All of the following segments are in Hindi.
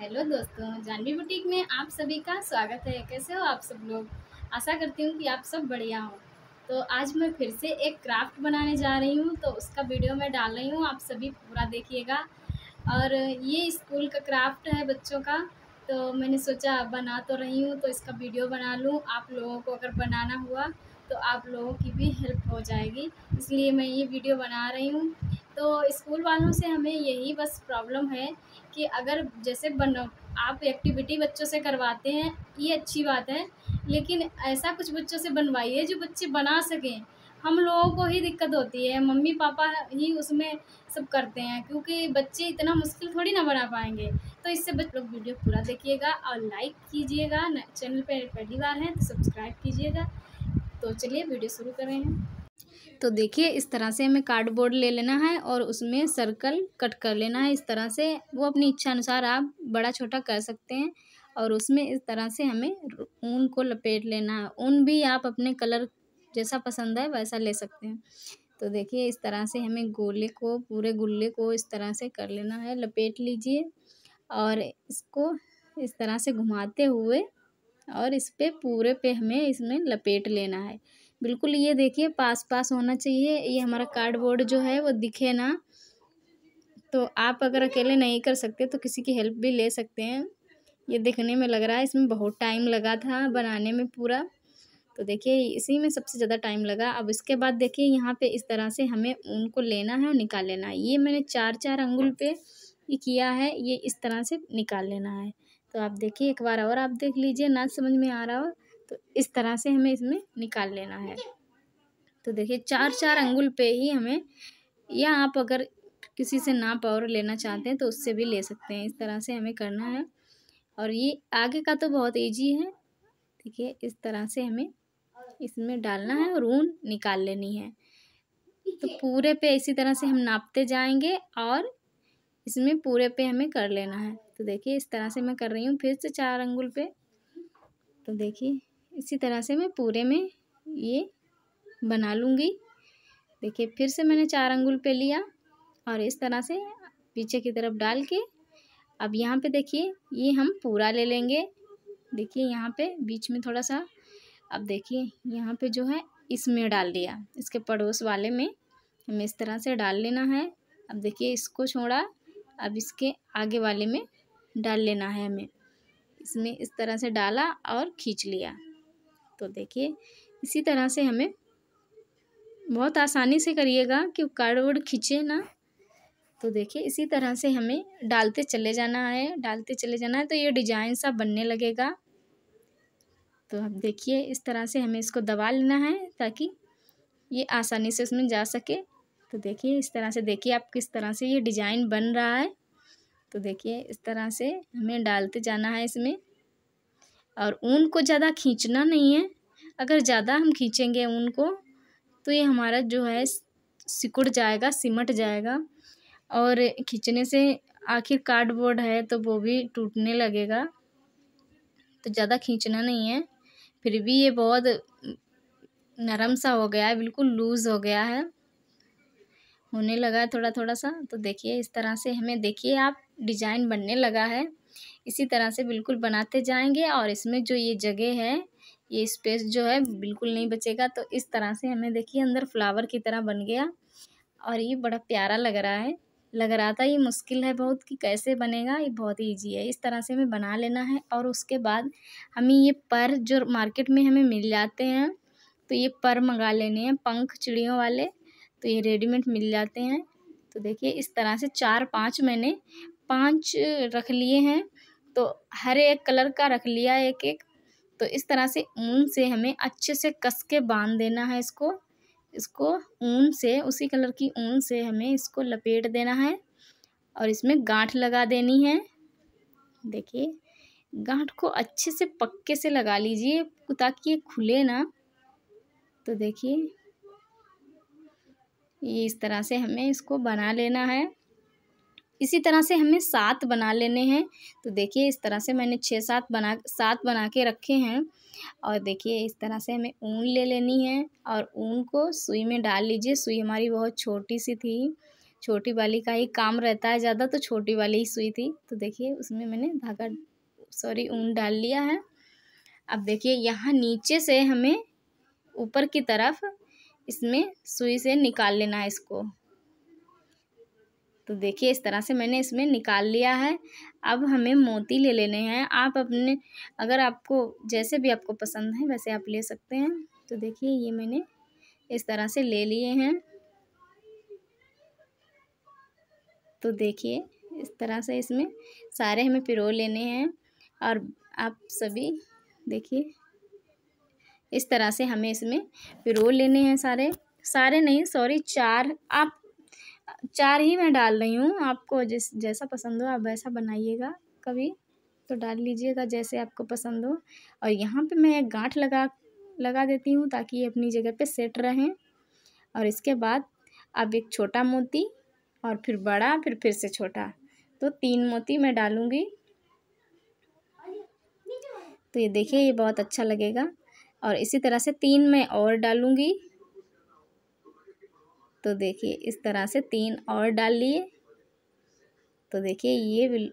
हेलो दोस्तों जानवी बुटीक में आप सभी का स्वागत है कैसे हो आप सब लोग आशा करती हूँ कि आप सब बढ़िया हो तो आज मैं फिर से एक क्राफ्ट बनाने जा रही हूँ तो उसका वीडियो मैं डाल रही हूँ आप सभी पूरा देखिएगा और ये स्कूल का क्राफ्ट है बच्चों का तो मैंने सोचा बना तो रही हूँ तो इसका वीडियो बना लूँ आप लोगों को अगर बनाना हुआ तो आप लोगों की भी हेल्प हो जाएगी इसलिए मैं ये वीडियो बना रही हूँ तो स्कूल वालों से हमें यही बस प्रॉब्लम है कि अगर जैसे बन आप एक्टिविटी बच्चों से करवाते हैं ये अच्छी बात है लेकिन ऐसा कुछ बच्चों से बनवाइए जो बच्चे बना सकें हम लोगों को ही दिक्कत होती है मम्मी पापा ही उसमें सब करते हैं क्योंकि बच्चे इतना मुश्किल थोड़ी ना बना पाएंगे तो इससे बच्चे लोग वीडियो पूरा देखिएगा और लाइक कीजिएगा चैनल पर पहली बार है तो सब्सक्राइब कीजिएगा तो चलिए वीडियो शुरू करें हैं तो देखिए इस तरह से हमें कार्डबोर्ड ले लेना है और उसमें सर्कल कट कर लेना है इस तरह से वो अपनी इच्छा अनुसार आप बड़ा छोटा कर सकते हैं और उसमें इस तरह से हमें ऊन को लपेट लेना है ऊन भी आप अपने कलर जैसा पसंद है वैसा ले सकते हैं तो देखिए इस तरह से हमें गोले को पूरे गुल्ले को इस तरह से कर लेना है लपेट लीजिए और इसको इस तरह से घुमाते हुए और इस पर पूरे पे हमें इसमें लपेट लेना है बिल्कुल ये देखिए पास पास होना चाहिए ये हमारा कार्डबोर्ड जो है वो दिखे ना तो आप अगर अकेले नहीं कर सकते तो किसी की हेल्प भी ले सकते हैं ये देखने में लग रहा है इसमें बहुत टाइम लगा था बनाने में पूरा तो देखिए इसी में सबसे ज़्यादा टाइम लगा अब इसके बाद देखिए यहाँ पे इस तरह से हमें ऊन को लेना है और निकाल लेना है ये मैंने चार चार अंगुल पे ये किया है ये इस तरह से निकाल लेना है तो आप देखिए एक बार और आप देख लीजिए ना समझ में आ रहा हो तो इस तरह से हमें इसमें निकाल लेना है तो देखिए चार चार अंगुल पे ही हमें या आप अगर किसी से नाप और लेना चाहते हैं तो उससे भी ले सकते हैं इस तरह से हमें करना है और ये आगे का तो बहुत ईजी है देखिए इस तरह से हमें इसमें डालना है और ऊन निकाल लेनी है तो पूरे पे इसी तरह से हम नापते जाएंगे और इसमें पूरे पे हमें कर लेना है तो देखिए इस तरह से मैं कर रही हूँ फिर से चार अंगुल पे तो देखिए इसी तरह से मैं पूरे में ये बना लूँगी देखिए फिर से मैंने चार अंगुल पे लिया और इस तरह से पीछे की तरफ डाल के अब यहाँ पे देखिए ये हम पूरा ले लेंगे देखिए यहाँ पे बीच में थोड़ा सा अब देखिए यहाँ पे जो है इसमें डाल दिया इसके पड़ोस वाले में हमें इस तरह से डाल लेना है अब देखिए इसको छोड़ा अब इसके आगे वाले में डाल लेना है हमें इसमें इस तरह से डाला और खींच लिया तो देखिए इसी तरह से हमें बहुत आसानी से करिएगा कि कार्डबोर्ड खींचे ना तो देखिए इसी तरह से हमें डालते चले जाना है डालते चले जाना है तो ये डिजाइन सा बनने लगेगा तो अब देखिए इस तरह से हमें इसको दबा लेना है ताकि ये आसानी से उसमें जा सके तो देखिए इस तरह से देखिए आप किस तरह से ये डिजाइन बन रहा है तो देखिए इस तरह से हमें डालते जाना है इसमें और ऊन को ज़्यादा खींचना नहीं है अगर ज़्यादा हम खींचेंगे ऊन को तो ये हमारा जो है सिकुड़ जाएगा सिमट जाएगा और खींचने से आखिर कार्डबोर्ड है तो वो भी टूटने लगेगा तो ज़्यादा खींचना नहीं है फिर भी ये बहुत नरम सा हो गया है बिल्कुल लूज़ हो गया है होने लगा है थोड़ा थोड़ा सा तो देखिए इस तरह से हमें देखिए आप डिज़ाइन बनने लगा है इसी तरह से बिल्कुल बनाते जाएंगे और इसमें जो ये जगह है ये स्पेस जो है बिल्कुल नहीं बचेगा तो इस तरह से हमें देखिए अंदर फ्लावर की तरह बन गया और ये बड़ा प्यारा लग रहा है लग रहा था ये मुश्किल है बहुत कि कैसे बनेगा ये बहुत ईजी है इस तरह से हमें बना लेना है और उसके बाद हमें ये पर जो मार्केट में हमें मिल जाते हैं तो ये पर मंगा लेने हैं पंख चिड़ियों वाले तो ये रेडीमेड मिल जाते हैं तो देखिए इस तरह से चार पाँच मैंने पाँच रख लिए हैं तो हर एक कलर का रख लिया एक एक तो इस तरह से ऊन से हमें अच्छे से कस के बांध देना है इसको इसको ऊन से उसी कलर की ऊन से हमें इसको लपेट देना है और इसमें गांठ लगा देनी है देखिए गांठ को अच्छे से पक्के से लगा लीजिए ताकि ये खुले ना तो देखिए ये इस तरह से हमें इसको बना लेना है इसी तरह से हमें सात बना लेने हैं तो देखिए इस तरह से मैंने छः सात बना सात बना के रखे हैं और देखिए इस तरह से हमें ऊन ले लेनी है और ऊन को सुई में डाल लीजिए सुई हमारी बहुत छोटी सी थी छोटी वाली का ही काम रहता है ज़्यादा तो छोटी वाली ही सुई थी तो देखिए उसमें मैंने धागा सॉरी ऊन डाल लिया है अब देखिए यहाँ नीचे से हमें ऊपर की तरफ इसमें सुई से निकाल लेना है इसको तो देखिए इस तरह से मैंने इसमें निकाल लिया है अब हमें मोती ले लेने हैं आप अपने अगर आपको जैसे भी आपको पसंद है वैसे आप ले सकते हैं तो देखिए ये मैंने इस तरह से ले लिए हैं तो देखिए इस तरह से इसमें सारे हमें पिरो लेने हैं और आप सभी देखिए इस तरह से हमें इसमें पिरो लेने हैं सारे सारे नहीं सॉरी चार आप चार ही मैं डाल रही हूँ आपको जिस जैसा पसंद हो आप वैसा बनाइएगा कभी तो डाल लीजिएगा जैसे आपको पसंद हो और यहाँ पे मैं एक गांठ लगा लगा देती हूँ ताकि ये अपनी जगह पे सेट रहें और इसके बाद अब एक छोटा मोती और फिर बड़ा फिर फिर से छोटा तो तीन मोती मैं डालूँगी तो ये देखिए ये बहुत अच्छा लगेगा और इसी तरह से तीन मैं और डालूँगी तो देखिए इस तरह से तीन और डाल लिए तो देखिए ये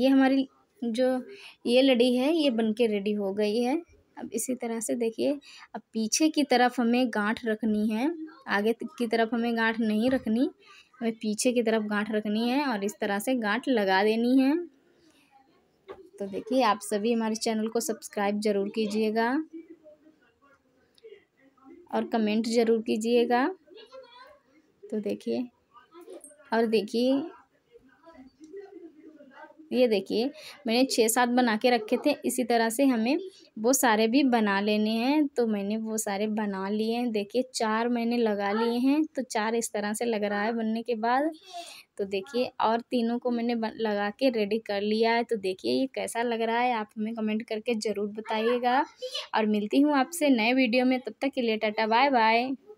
ये हमारी जो ये लड़ी है ये बन के रेडी हो गई है अब इसी तरह से देखिए अब पीछे की तरफ हमें गांठ रखनी है आगे की तरफ हमें गांठ नहीं रखनी हमें पीछे की तरफ गांठ रखनी है और इस तरह से गांठ लगा देनी है तो देखिए आप सभी हमारे चैनल को सब्सक्राइब ज़रूर कीजिएगा और कमेंट ज़रूर कीजिएगा तो देखिए और देखिए ये देखिए मैंने छः सात बना के रखे थे इसी तरह से हमें वो सारे भी बना लेने हैं तो मैंने वो सारे बना लिए हैं देखिए चार मैंने लगा लिए हैं तो चार इस तरह से लग रहा है बनने के बाद तो देखिए और तीनों को मैंने लगा के रेडी कर लिया है तो देखिए ये कैसा लग रहा है आप हमें कमेंट करके ज़रूर बताइएगा और मिलती हूँ आपसे नए वीडियो में तब तक के लिए टाटा बाय बाय